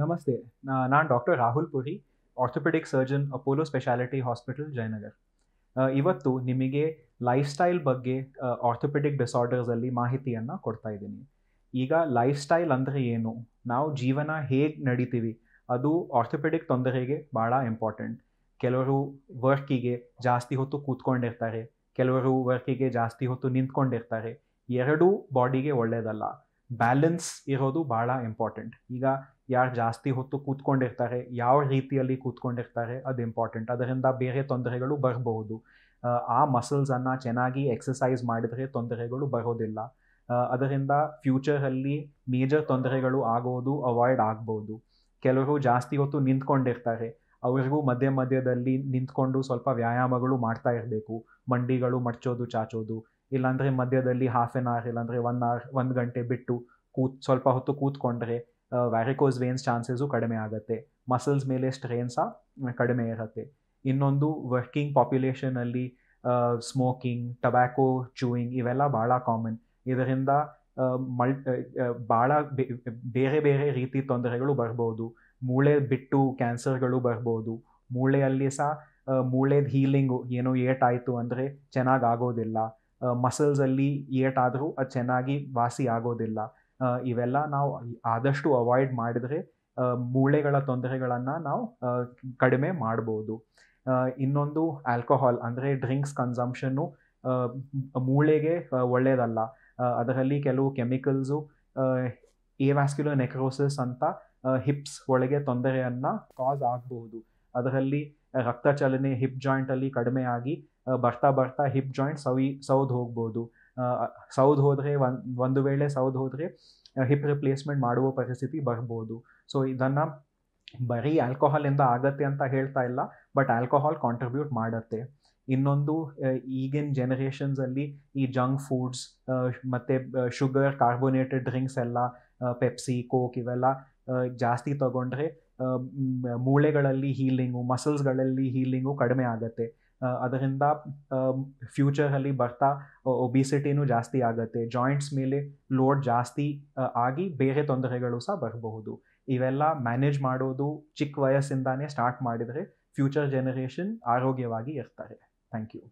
ನಮಸ್ತೆ ನಾನು doctor Rahul Puri orthopaedic surgeon Apollo speciality hospital Jayanagar ಇವತ್ತು ನಿಮಗೆ ಲೈಫ್ ಸ್ಟೈಲ್ ಬಗ್ಗೆ ಆರ್ಥೋಪೆಡಿಕ್ ಡಿಸಾರ್ಡರ್ಸಲ್ಲಿ ಮಾಹಿತಿಯನ್ನು ಕೊಡ್ತಾ ಇದ್ದೀನಿ ಈಗ ಲೈಫ್ ಸ್ಟೈಲ್ ಅಂದರೆ ಏನು ನಾವು ಜೀವನ ಹೇಗೆ ನಡೀತೀವಿ ಅದು ಆರ್ಥೋಪೆಡಿಕ್ ತೊಂದರೆಗೆ ಭಾಳ ಇಂಪಾರ್ಟೆಂಟ್ ಕೆಲವರು ವರ್ಕಿಗೆ ಜಾಸ್ತಿ ಹೊತ್ತು ಕೂತ್ಕೊಂಡಿರ್ತಾರೆ ಕೆಲವರು ವರ್ಕಿಗೆ ಜಾಸ್ತಿ ಹೊತ್ತು ನಿಂತ್ಕೊಂಡಿರ್ತಾರೆ ಎರಡೂ ಬಾಡಿಗೆ ಒಳ್ಳೆಯದಲ್ಲ ಬ್ಯಾಲೆನ್ಸ್ ಇರೋದು ಭಾಳ ಇಂಪಾರ್ಟೆಂಟ್ ಈಗ ಯಾರು ಜಾಸ್ತಿ ಹೊತ್ತು ಕೂತ್ಕೊಂಡಿರ್ತಾರೆ ಯಾವ ರೀತಿಯಲ್ಲಿ ಕೂತ್ಕೊಂಡಿರ್ತಾರೆ ಅದು ಇಂಪಾರ್ಟೆಂಟ್ ಅದರಿಂದ ಬೇರೆ ತೊಂದರೆಗಳು ಬರಬಹುದು ಆ ಮಸಲ್ಸನ್ನು ಚೆನ್ನಾಗಿ ಎಕ್ಸಸೈಸ್ ಮಾಡಿದರೆ ತೊಂದರೆಗಳು ಬರೋದಿಲ್ಲ ಅದರಿಂದ ಫ್ಯೂಚರಲ್ಲಿ ಮೇಜರ್ ತೊಂದರೆಗಳು ಆಗೋದು ಅವಾಯ್ಡ್ ಆಗ್ಬೋದು ಕೆಲವರು ಜಾಸ್ತಿ ಹೊತ್ತು ನಿಂತ್ಕೊಂಡಿರ್ತಾರೆ ಅವರಿಗೂ ಮಧ್ಯ ಮಧ್ಯದಲ್ಲಿ ನಿಂತ್ಕೊಂಡು ಸ್ವಲ್ಪ ವ್ಯಾಯಾಮಗಳು ಮಾಡ್ತಾ ಇರಬೇಕು ಮಂಡಿಗಳು ಮಡ್ಚೋದು ಚಾಚೋದು ಇಲ್ಲಾಂದರೆ ಮಧ್ಯದಲ್ಲಿ ಹಾಫ್ ಎನ್ ಅವರ್ ಇಲ್ಲಾಂದರೆ ಒನ್ ಅವರ್ ಒಂದು ಗಂಟೆ ಬಿಟ್ಟು ಕೂತ್ ಸ್ವಲ್ಪ ಹೊತ್ತು ಕೂತ್ಕೊಂಡ್ರೆ ವ್ಯಾರಿಕೋಸ್ ವೇನ್ಸ್ ಚಾನ್ಸಸ್ಸು ಕಡಿಮೆ ಆಗುತ್ತೆ ಮಸಲ್ಸ್ ಮೇಲೆ ಸ್ಟ್ರೇನ್ ಸಹ ಕಡಿಮೆ ಇರುತ್ತೆ ಇನ್ನೊಂದು ವರ್ಕಿಂಗ್ ಪಾಪ್ಯುಲೇಷನಲ್ಲಿ ಸ್ಮೋಕಿಂಗ್ ಟಬ್ಯಾಕೋ ಚೂಯಿಂಗ್ ಇವೆಲ್ಲ ಭಾಳ ಕಾಮನ್ ಇದರಿಂದ ಮಲ್ ಭಾಳ ಬೇರೆ ಬೇರೆ ರೀತಿ ತೊಂದರೆಗಳು ಬರ್ಬೋದು ಮೂಳೆ ಬಿಟ್ಟು ಕ್ಯಾನ್ಸರ್ಗಳು ಬರ್ಬೋದು ಮೂಳೆಯಲ್ಲಿ ಸಹ ಮೂಳೆದ ಹೀಲಿಂಗು ಏನೋ ಏಟ್ ಆಯಿತು ಅಂದರೆ ಚೆನ್ನಾಗಿ ಆಗೋದಿಲ್ಲ ಮಸಲ್ಸಲ್ಲಿ ಏಟಾದರೂ ಅದು ಚೆನ್ನಾಗಿ ವಾಸಿ ಆಗೋದಿಲ್ಲ ಇವೆಲ್ಲ ನಾವು ಆದಷ್ಟು ಅವಾಯ್ಡ್ ಮಾಡಿದರೆ ಮೂಳೆಗಳ ತೊಂದರೆಗಳನ್ನು ನಾವು ಕಡಿಮೆ ಮಾಡ್ಬೋದು ಇನ್ನೊಂದು ಆಲ್ಕೋಹಾಲ್ ಅಂದರೆ ಡ್ರಿಂಕ್ಸ್ ಕನ್ಸಂಪ್ಷನ್ನು ಮೂಳೆಗೆ ಒಳ್ಳೆಯದಲ್ಲ ಅದರಲ್ಲಿ ಕೆಲವು ಕೆಮಿಕಲ್ಸು ಏವ್ಯಾಸ್ಕ್ಯುಲರ್ ನೆಕ್ರೋಸಿಸ್ ಅಂತ ಹಿಪ್ಸ್ ಒಳಗೆ ತೊಂದರೆಯನ್ನು ಕಾಸ್ ಆಗಬಹುದು ಅದರಲ್ಲಿ ರಕ್ತ ಚಲನೆ ಹಿಪ್ ಜಾಯಿಂಟಲ್ಲಿ ಕಡಿಮೆ ಆಗಿ ಬರ್ತಾ ಬರ್ತಾ ಹಿಪ್ ಜಾಯಿಂಟ್ ಸವಿ ಸೌದು ಹೋಗ್ಬೋದು ಸೌದ್ ಹೋದರೆ ಒಂದು ಒಂದು ವೇಳೆ ಸೌದ್ ಹೋದರೆ ಹಿಪ್ ರಿಪ್ಲೇಸ್ಮೆಂಟ್ ಮಾಡುವ ಪರಿಸ್ಥಿತಿ ಬರ್ಬೋದು ಸೊ ಇದನ್ನು ಬರೀ ಇಂದ ಆಗತ್ತೆ ಅಂತ ಹೇಳ್ತಾ ಇಲ್ಲ ಬಟ್ ಆಲ್ಕೋಹಾಲ್ ಕಾಂಟ್ರಿಬ್ಯೂಟ್ ಮಾಡುತ್ತೆ ಇನ್ನೊಂದು ಈಗಿನ ಜನರೇಷನ್ಸಲ್ಲಿ ಈ ಜಂಕ್ ಫುಡ್ಸ್ ಮತ್ತು ಶುಗರ್ ಕಾರ್ಬೋನೇಟೆಡ್ ಡ್ರಿಂಕ್ಸ್ ಎಲ್ಲ ಪೆಪ್ಸಿ ಕೋಕ್ ಇವೆಲ್ಲ ಜಾಸ್ತಿ ತಗೊಂಡ್ರೆ ಮೂಳೆಗಳಲ್ಲಿ ಹೀಲಿಂಗು ಮಸಲ್ಸ್ಗಳಲ್ಲಿ ಹೀಲಿಂಗು ಕಡಿಮೆ ಆಗುತ್ತೆ ಅದರಿಂದ ಫ್ಯೂಚರಲ್ಲಿ ಬರ್ತಾ ಒಬಿಸಿಟಿನೂ ಜಾಸ್ತಿ ಆಗುತ್ತೆ ಜಾಯಿಂಟ್ಸ್ ಮೇಲೆ ಲೋಡ್ ಜಾಸ್ತಿ ಆಗಿ ಬೇರೆ ತೊಂದರೆಗಳು ಸಹ ಬರಬಹುದು ಇವೆಲ್ಲ ಮ್ಯಾನೇಜ್ ಮಾಡೋದು ಚಿಕ್ಕ ವಯಸ್ಸಿಂದಾನೇ ಸ್ಟಾರ್ಟ್ ಮಾಡಿದರೆ ಫ್ಯೂಚರ್ ಜನರೇಷನ್ ಆರೋಗ್ಯವಾಗಿ ಇರ್ತಾರೆ ಥ್ಯಾಂಕ್ ಯು